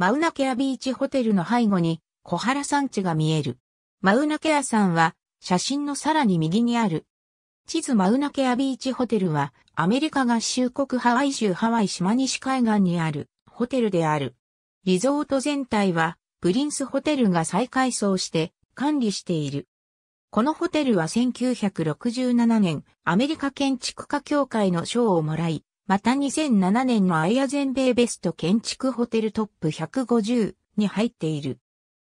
マウナケアビーチホテルの背後に小原山地が見える。マウナケア山は写真のさらに右にある。地図マウナケアビーチホテルはアメリカ合衆国ハワイ州ハワイ島西海岸にあるホテルである。リゾート全体はプリンスホテルが再改装して管理している。このホテルは1967年アメリカ建築家協会の賞をもらい、また2007年のアイア全米ベスト建築ホテルトップ150に入っている。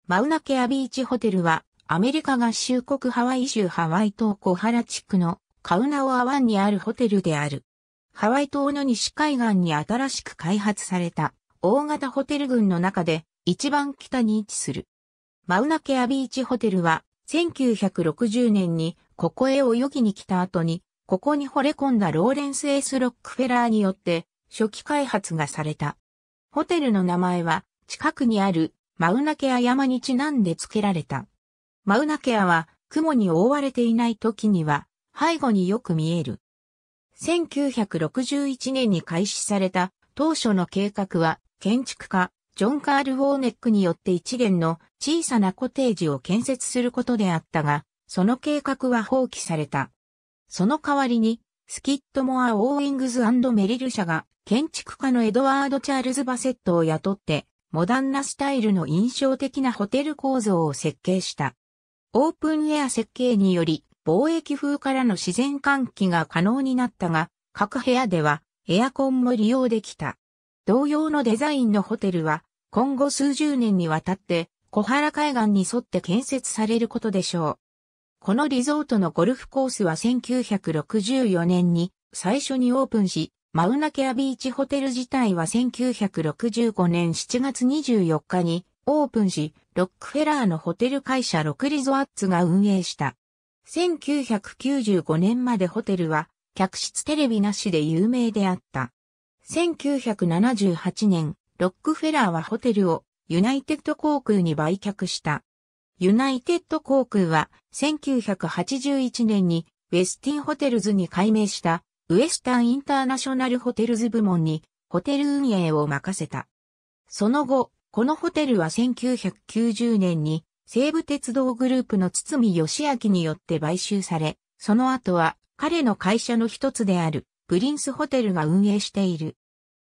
マウナケアビーチホテルはアメリカ合衆国ハワイ州ハワイ島小原地区のカウナオア湾にあるホテルである。ハワイ島の西海岸に新しく開発された大型ホテル群の中で一番北に位置する。マウナケアビーチホテルは1960年にここへ泳ぎに来た後にここに惚れ込んだローレンス・ S・ ロックフェラーによって初期開発がされた。ホテルの名前は近くにあるマウナケア山にちなんで付けられた。マウナケアは雲に覆われていない時には背後によく見える。1961年に開始された当初の計画は建築家ジョン・カール・ウォーネックによって一元の小さなコテージを建設することであったが、その計画は放棄された。その代わりに、スキットモア・ウォーイングズメリル社が建築家のエドワード・チャールズ・バセットを雇って、モダンなスタイルの印象的なホテル構造を設計した。オープンエア設計により、貿易風からの自然換気が可能になったが、各部屋ではエアコンも利用できた。同様のデザインのホテルは、今後数十年にわたって、小原海岸に沿って建設されることでしょう。このリゾートのゴルフコースは1964年に最初にオープンし、マウナケアビーチホテル自体は1965年7月24日にオープンし、ロックフェラーのホテル会社ロクリゾアッツが運営した。1995年までホテルは客室テレビなしで有名であった。1978年、ロックフェラーはホテルをユナイテッド航空に売却した。ユナイテッド航空は1981年にウェスティンホテルズに改名したウエスタンインターナショナルホテルズ部門にホテル運営を任せた。その後、このホテルは1990年に西武鉄道グループの堤義明によって買収され、その後は彼の会社の一つであるプリンスホテルが運営している。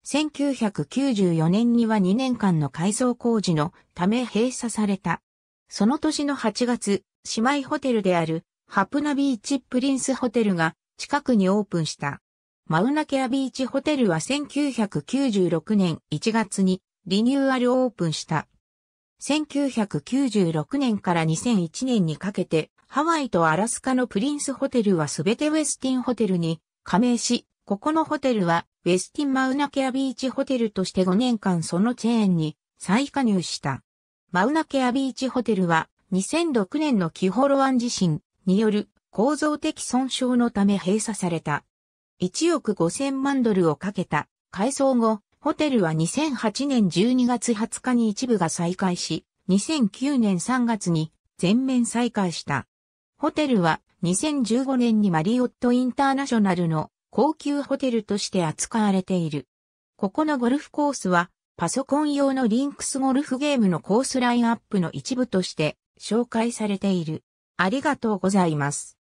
1994年には2年間の改装工事のため閉鎖された。その年の8月、姉妹ホテルであるハプナビーチプリンスホテルが近くにオープンした。マウナケアビーチホテルは1996年1月にリニューアルオープンした。1996年から2001年にかけてハワイとアラスカのプリンスホテルはすべてウェスティンホテルに加盟し、ここのホテルはウェスティンマウナケアビーチホテルとして5年間そのチェーンに再加入した。マウナケアビーチホテルは2006年のキホロアン地震による構造的損傷のため閉鎖された。1億5000万ドルをかけた改装後、ホテルは2008年12月20日に一部が再開し、2009年3月に全面再開した。ホテルは2015年にマリオットインターナショナルの高級ホテルとして扱われている。ここのゴルフコースはパソコン用のリンクスゴルフゲームのコースラインアップの一部として紹介されている。ありがとうございます。